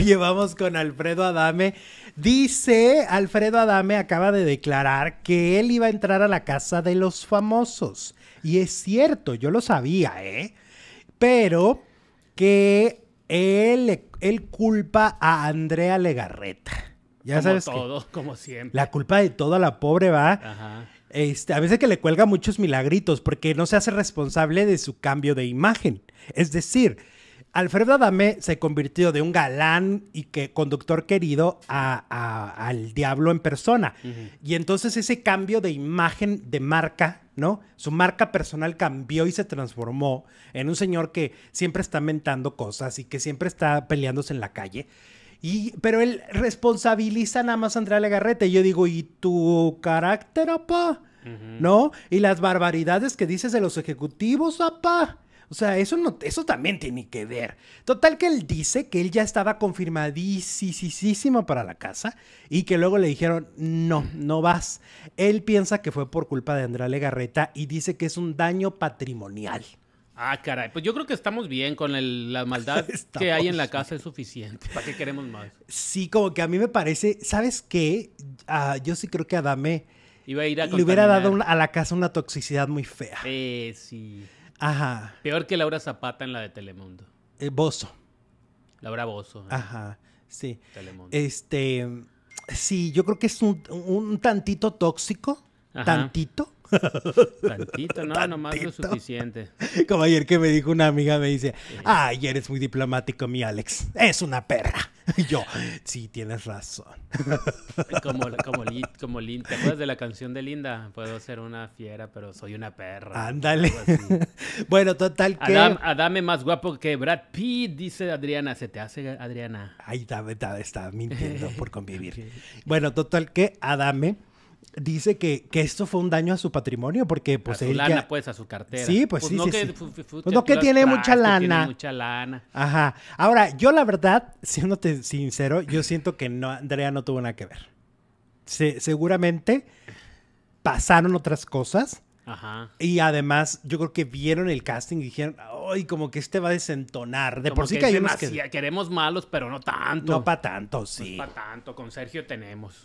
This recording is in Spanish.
llevamos con Alfredo Adame. Dice, Alfredo Adame acaba de declarar que él iba a entrar a la casa de los famosos. Y es cierto, yo lo sabía, ¿eh? Pero que él, él culpa a Andrea Legarreta. Ya como sabes. Todo, como siempre. La culpa de toda la pobre va. Este, a veces que le cuelga muchos milagritos porque no se hace responsable de su cambio de imagen. Es decir, Alfredo Adame se convirtió de un galán y que conductor querido a, al diablo en persona. Y entonces ese cambio de imagen, de marca, ¿no? Su marca personal cambió y se transformó en un señor que siempre está mentando cosas y que siempre está peleándose en la calle. Y, pero él responsabiliza nada más a Andrea Legarrete. Y yo digo, ¿y tu carácter, apá? ¿No? Y las barbaridades que dices de los ejecutivos, apá. O sea, eso, no, eso también tiene que ver. Total que él dice que él ya estaba confirmadísimo para la casa y que luego le dijeron, no, no vas. Él piensa que fue por culpa de Andrea Legarreta y dice que es un daño patrimonial. Ah, caray. Pues yo creo que estamos bien con el, la maldad que hay en la casa es suficiente. ¿Para qué queremos más? Sí, como que a mí me parece, ¿sabes qué? Ah, yo sí creo que Adame Iba a ir le hubiera dado a la casa una toxicidad muy fea. Eh, sí. Ajá. Peor que Laura Zapata en la de Telemundo. Eh, Bozo. Laura Bozo. ¿eh? Ajá, sí. Telemundo. Este, sí, yo creo que es un, tantito tóxico. Tantito. Tantito, no, nomás lo suficiente. Como ayer que me dijo una amiga, me dice, ay, eres muy diplomático, mi Alex. Es una perra. Yo, sí, tienes razón. Como, como, Linda, ¿te acuerdas de la canción de Linda? Puedo ser una fiera, pero soy una perra. Ándale. bueno, total que... Adame más guapo que Brad Pitt, dice Adriana. ¿Se te hace, Adriana? Ahí está, está, mintiendo por convivir. Bueno, total que Adame dice que, esto fue un daño a su patrimonio porque pues a su lana, pues a su cartera. Sí, pues, pues sí, no que, que tiene mucha lana. Tiene mucha lana. Ajá. Ahora, yo la verdad, siéndote sincero, yo siento que no Andrea no tuvo nada que ver. seguramente pasaron otras cosas. Ajá. Y además, yo creo que vieron el casting y dijeron, ay, como que este va a desentonar. De por sí que, hay unos que... Queremos malos, pero no tanto. No para tanto, pues sí. No para tanto, con Sergio tenemos.